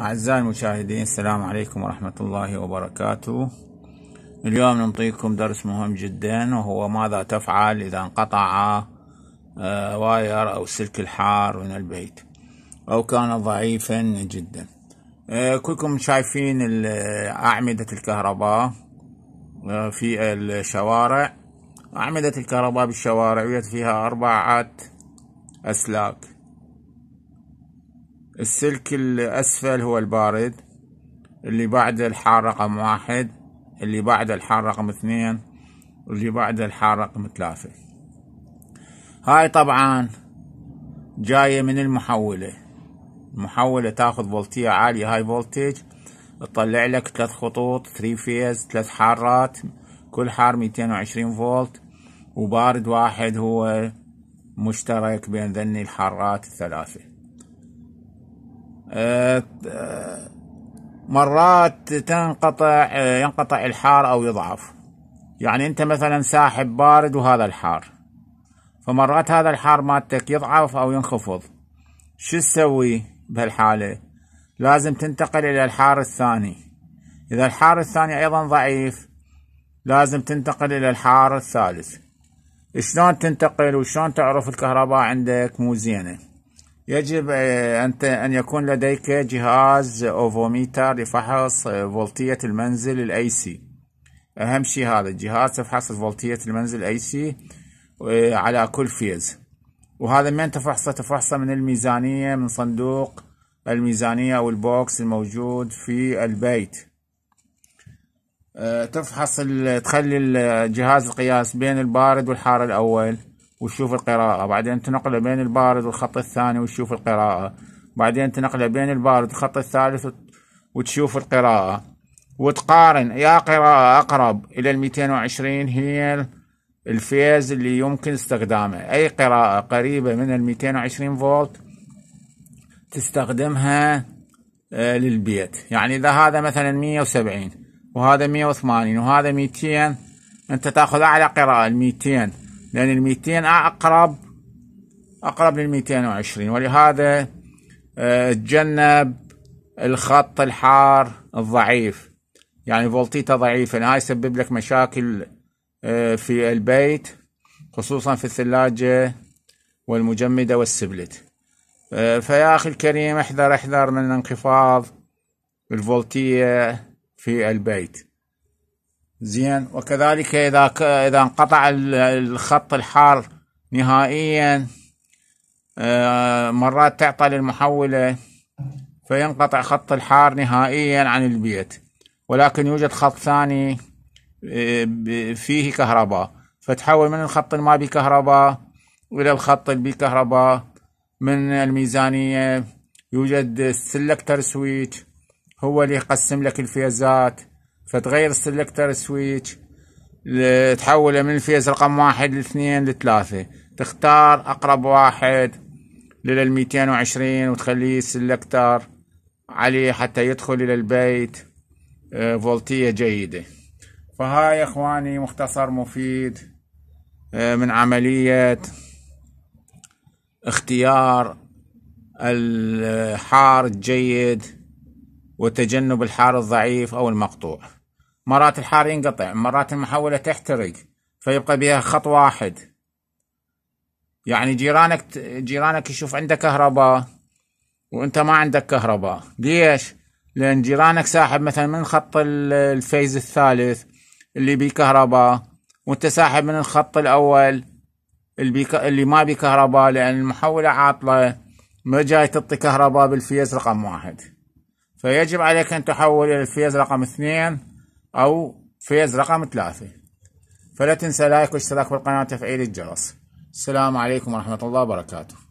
أعزائي المشاهدين السلام عليكم ورحمة الله وبركاته اليوم نعطيكم درس مهم جدا وهو ماذا تفعل إذا انقطع آه، واير أو سلك الحار من البيت أو كان ضعيفا جدا آه، كلكم شايفين أعمدة الكهرباء آه، في الشوارع أعمدة الكهرباء بالشوارع فيها أربعة أسلاك السلك الأسفل هو البارد اللي بعد الحار رقم واحد اللي بعد الحار رقم اثنين واللي بعد الحار رقم ثلاثة هاي طبعا جاية من المحولة المحولة تاخذ فولتية عالية هاي فولتج تطلع لك ثلاث خطوط ثري فيز ثلاث حارات كل حار 220 فولت وبارد واحد هو مشترك بين ذني الحارات الثلاثة آه، آه، مرات تنقطع آه، ينقطع الحار أو يضعف يعني أنت مثلا ساحب بارد وهذا الحار فمرات هذا الحار مالتك يضعف أو ينخفض شو تسوي بهالحالة لازم تنتقل إلى الحار الثاني إذا الحار الثاني أيضا ضعيف لازم تنتقل إلى الحار الثالث شلون تنتقل وشلون تعرف الكهرباء عندك مو زينه يجب آه، أن يكون لديك جهاز أوفوميتر لفحص آه، فولتية المنزل الأي سي أهم شيء هذا الجهاز تفحص فولتية المنزل الأي سي آه، على كل فيز وهذا من تفحصه تفحصه من الميزانية من صندوق الميزانية أو البوكس الموجود في البيت تفحص تخلي الجهاز القياس بين البارد والحار الأول وتشوف القراءة بعدين تنقله بين البارد والخط الثاني وتشوف القراءة بعدين تنقله بين البارد والخط الثالث وتشوف القراءة وتقارن يا قراءة أقرب إلى الميتين وعشرين هي الفيز اللي يمكن استخدامه أي قراءة قريبة من الميتين وعشرين فولت تستخدمها آه، للبيت يعني إذا هذا مثلا مية وسبعين وهذا مية وثمانين وهذا ميتين أنت تأخذ أعلى قراءة الميتين لأن ال 200 أقرب أقرب لل 220 ولهذا آه، تجنب الخط الحار الضعيف يعني فولتيته ضعيفة هاي يسبب لك مشاكل آه، في البيت خصوصا في الثلاجة والمجمدة والسبلت آه، فيا أخي الكريم احذر احذر من انخفاض الفولتية في البيت زين وكذلك اذا اذا انقطع الخط الحار نهائيا آه، مرات تعطى للمحوله فينقطع خط الحار نهائيا عن البيت ولكن يوجد خط ثاني آه، فيه كهرباء فتحول من الخط الما بكهرباء إلى الخط كهرباء من الميزانية يوجد السلكتر سويتش هو اللي يقسم لك الفيزات فتغير السلكتر سويتش تحوله من الفيز رقم واحد لاثنين لثلاثة تختار أقرب واحد للميتين وعشرين وتخليه سلكتر عليه حتى يدخل إلى البيت آه، فولتية جيدة فهاي إخواني مختصر مفيد آه، من عملية اختيار الحار الجيد وتجنب الحار الضعيف أو المقطوع مرات الحار ينقطع مرات المحولة تحترق فيبقى بها خط واحد يعني جيرانك جيرانك يشوف عنده كهرباء وانت ما عندك كهرباء ليش لان جيرانك ساحب مثلا من خط الفيز الثالث اللي بيه كهرباء وانت ساحب من الخط الاول اللي, اللي ما بيه كهرباء لان المحولة عاطلة ما جاي تعطي كهرباء بالفيز رقم واحد فيجب عليك ان تحول الى الفيز رقم اثنين أو فيز رقم ثلاثة فلا تنسى لايك واشتراك بالقناة وتفعيل الجرس السلام عليكم ورحمة الله وبركاته